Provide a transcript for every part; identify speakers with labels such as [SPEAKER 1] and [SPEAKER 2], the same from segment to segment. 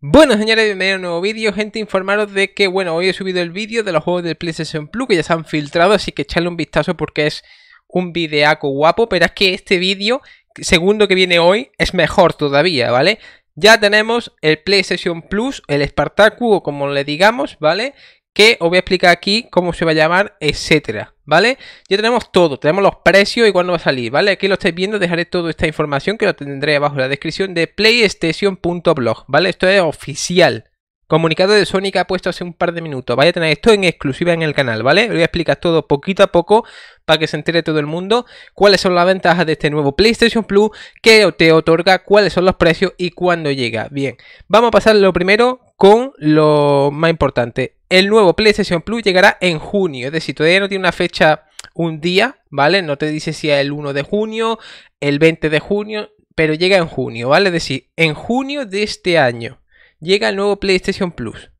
[SPEAKER 1] Bueno señores, bienvenidos a un nuevo vídeo, gente informaros de que bueno, hoy he subido el vídeo de los juegos del PlayStation Plus que ya se han filtrado, así que echarle un vistazo porque es un videaco guapo, pero es que este vídeo, segundo que viene hoy, es mejor todavía, ¿vale? Ya tenemos el PlayStation Plus, el Spartacus o como le digamos, ¿vale? Que os voy a explicar aquí cómo se va a llamar, etcétera. ¿vale? Ya tenemos todo, tenemos los precios y cuándo va a salir, ¿vale? Aquí lo estáis viendo, dejaré toda esta información que lo tendré abajo en la descripción de playstation.blog, ¿vale? Esto es oficial. Comunicado de Sony que ha puesto hace un par de minutos. Vaya a tener esto en exclusiva en el canal, ¿vale? voy a explicar todo poquito a poco para que se entere todo el mundo cuáles son las ventajas de este nuevo PlayStation Plus, qué te otorga, cuáles son los precios y cuándo llega. Bien, vamos a pasar lo primero con lo más importante. El nuevo PlayStation Plus llegará en junio, es decir, todavía no tiene una fecha, un día, ¿vale? No te dice si es el 1 de junio, el 20 de junio, pero llega en junio, ¿vale? Es decir, en junio de este año llega el nuevo PlayStation Plus,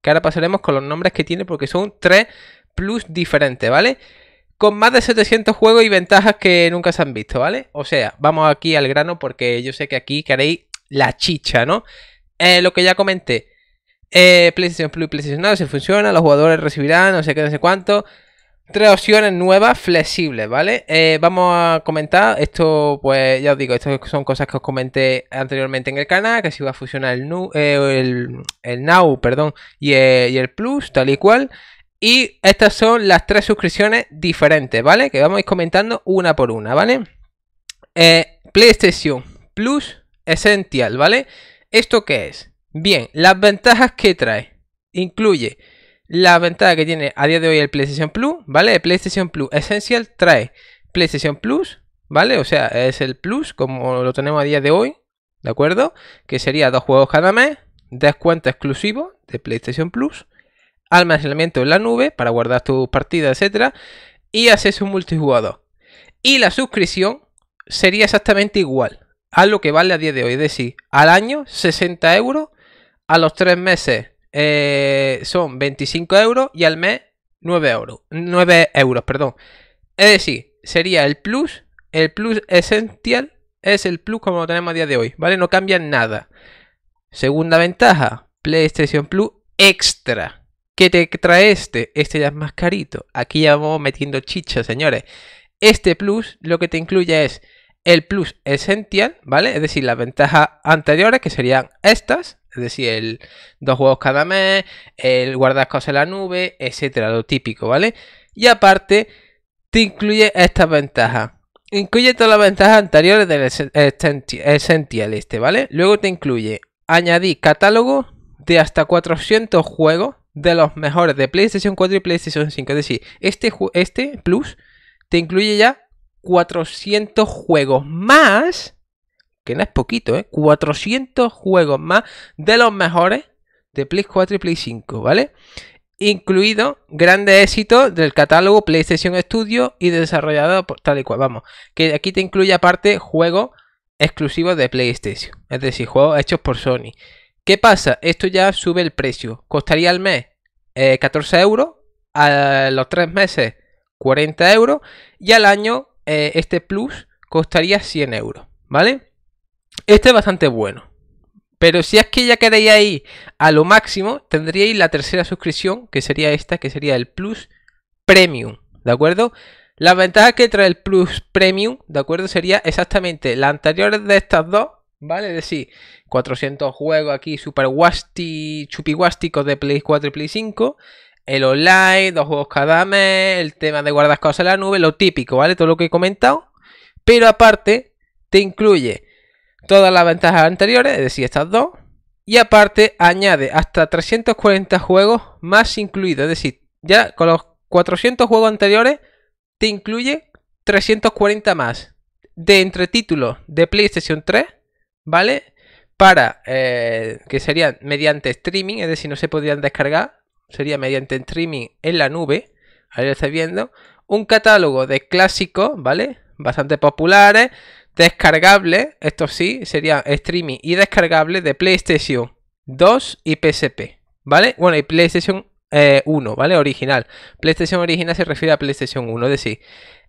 [SPEAKER 1] que ahora pasaremos con los nombres que tiene porque son tres Plus diferentes, ¿vale? Con más de 700 juegos y ventajas que nunca se han visto, ¿vale? O sea, vamos aquí al grano porque yo sé que aquí queréis la chicha, ¿no? Eh, lo que ya comenté, eh, PlayStation Plus y PlayStation Now, si funciona, los jugadores recibirán, no sé qué, no sé cuánto. Tres opciones nuevas, flexibles, ¿vale? Eh, vamos a comentar, esto pues ya os digo, estas son cosas que os comenté anteriormente en el canal, que si va a funcionar el, eh, Now perdón, y el, Plus, tal y cual. Y estas son las tres suscripciones diferentes, ¿vale? Que vamos a ir comentando una por una, ¿vale? PlayStation Plus Essential, ¿vale? ¿Esto qué es? Bien, las ventajas que trae. Incluye la ventaja que tiene a día de hoy el PlayStation Plus, ¿vale? El PlayStation Plus Essential trae PlayStation Plus, ¿vale? O sea, es el Plus como lo tenemos a día de hoy, ¿de acuerdo? Que sería dos juegos cada mes, descuento exclusivo de PlayStation Plus, almacenamiento en la nube para guardar tus partidas, etcétera, y acceso multijugador. Y la suscripción sería exactamente igual a lo que vale a día de hoy, es decir, al año 60 euros a los tres meses eh, son 25 euros y al mes 9 euros. 9 perdón. Es decir, sería el plus, el plus esencial es el plus como lo tenemos a día de hoy, ¿vale? No cambia nada. Segunda ventaja, PlayStation Plus extra. ¿Qué te trae este? Este ya es más carito. Aquí ya vamos metiendo chicha, señores. Este plus lo que te incluye es el plus esencial, ¿vale? Es decir, las ventajas anteriores que serían estas, es decir, el, dos juegos cada mes, el guardar cosas en la nube, etcétera, lo típico, ¿vale? Y aparte, te incluye estas ventajas. Incluye todas las ventajas anteriores del Essential este, ¿vale? Luego te incluye añadir catálogo de hasta 400 juegos de los mejores de PlayStation 4 y PlayStation 5. Es decir, este, este Plus te incluye ya 400 juegos más que no es poquito, ¿eh? 400 juegos más de los mejores de Play 4 y Play 5, ¿vale? Incluido grandes éxitos del catálogo PlayStation Studio y desarrollado por tal y cual. Vamos, que aquí te incluye aparte juegos exclusivos de PlayStation, es decir, juegos hechos por Sony. ¿Qué pasa? Esto ya sube el precio. Costaría al mes 14 eh, euros, a los 3 meses 40 euros y al año eh, este plus costaría 100 euros, ¿vale? Este es bastante bueno. Pero si es que ya queréis ahí a lo máximo, tendríais la tercera suscripción, que sería esta, que sería el Plus Premium, ¿de acuerdo? La ventaja que trae el Plus Premium, ¿de acuerdo? Sería exactamente la anterior de estas dos, ¿vale? Es decir, 400 juegos aquí super guasti, de Play 4 y Play 5, el online, dos juegos cada mes, el tema de guardas cosas en la nube, lo típico, ¿vale? Todo lo que he comentado. Pero aparte, te incluye todas las ventajas anteriores, es decir, estas dos. Y aparte añade hasta 340 juegos más incluidos, es decir, ya con los 400 juegos anteriores te incluye 340 más de entre títulos de PlayStation 3, ¿vale? Para eh, que serían mediante streaming, es decir, no se podrían descargar, sería mediante streaming en la nube, ahí lo estáis viendo, un catálogo de clásicos, ¿vale? Bastante populares, Descargable, esto sí, sería streaming y descargable de PlayStation 2 y PSP, ¿vale? Bueno, y PlayStation 1, eh, ¿vale? Original. PlayStation original se refiere a PlayStation 1, es decir,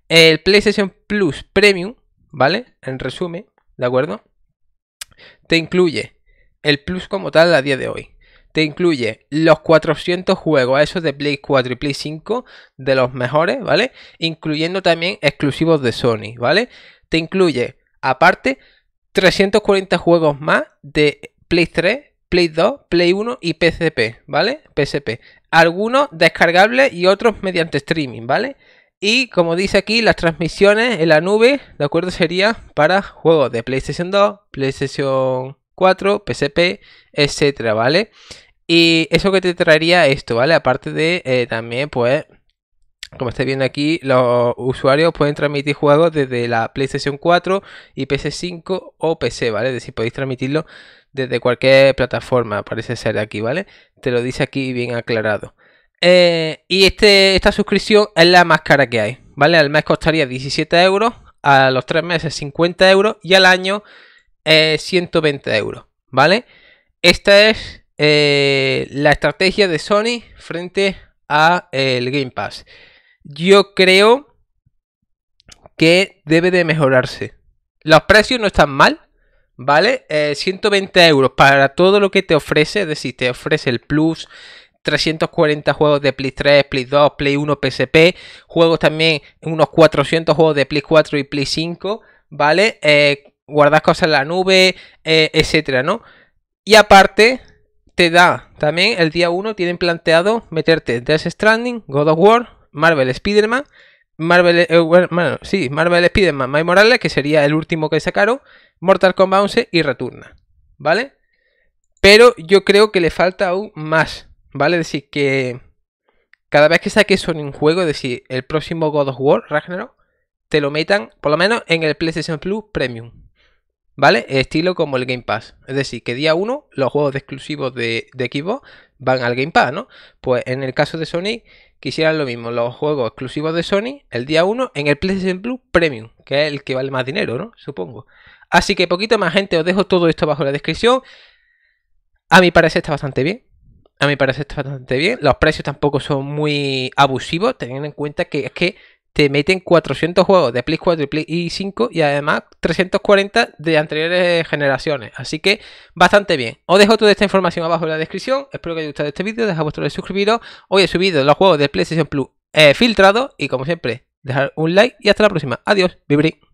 [SPEAKER 1] el PlayStation Plus Premium, ¿vale? En resumen, ¿de acuerdo? Te incluye el Plus como tal a día de hoy. Te incluye los 400 juegos, esos de Play 4 y Play 5, de los mejores, ¿vale? Incluyendo también exclusivos de Sony, ¿vale? incluye, aparte, 340 juegos más de Play 3, Play 2, Play 1 y PCP, ¿vale? PSP. Algunos descargables y otros mediante streaming, ¿vale? Y como dice aquí, las transmisiones en la nube, ¿de acuerdo? Sería para juegos de PlayStation 2, PlayStation 4, PSP, etcétera, ¿vale? Y eso que te traería esto, ¿vale? Aparte de eh, también, pues, como estáis viendo aquí, los usuarios pueden transmitir juegos desde la PlayStation 4 y PS5 o PC, ¿vale? Es decir, podéis transmitirlo desde cualquier plataforma, parece ser aquí, ¿vale? Te lo dice aquí bien aclarado. Eh, y este, esta suscripción es la más cara que hay, ¿vale? Al mes costaría 17 euros, a los 3 meses 50 euros y al año 120 eh, euros, ¿vale? Esta es eh, la estrategia de Sony frente a el Game Pass yo creo que debe de mejorarse. Los precios no están mal, ¿vale? 120 eh, euros para todo lo que te ofrece, es decir, te ofrece el Plus, 340 juegos de Play 3, Play 2, Play 1, PSP, juegos también, unos 400 juegos de Play 4 y Play 5, ¿vale? Eh, guardas cosas en la nube, eh, etcétera, ¿no? Y aparte, te da también el día 1 tienen planteado meterte Death Stranding, God of War, Marvel Spider-Man, Marvel, eh, bueno, sí, Marvel Spider-Man, Morales, que sería el último que sacaron, Mortal Kombat 11 y Returna, ¿vale? Pero yo creo que le falta aún más, ¿vale? decir, que cada vez que saques son un juego, es decir, el próximo God of War, Ragnarok, te lo metan, por lo menos en el PlayStation Plus Premium. ¿vale? Estilo como el Game Pass. Es decir, que día 1 los juegos de exclusivos de, de Xbox van al Game Pass, ¿no? Pues en el caso de Sony quisieran lo mismo, los juegos exclusivos de Sony el día 1 en el PlayStation Blue Premium, que es el que vale más dinero, ¿no? Supongo. Así que poquito más gente, os dejo todo esto bajo la descripción. A mi parece está bastante bien. A mi parece está bastante bien. Los precios tampoco son muy abusivos, teniendo en cuenta que es que te meten 400 juegos de Play 4 y Play 5 y además 340 de anteriores generaciones. Así que bastante bien. Os dejo toda esta información abajo en la descripción. Espero que os haya gustado este vídeo. Dejad vuestro like, suscribiros. Hoy he subido los juegos de PlayStation Plus eh, filtrados y como siempre, dejar un like y hasta la próxima. Adiós, vibri.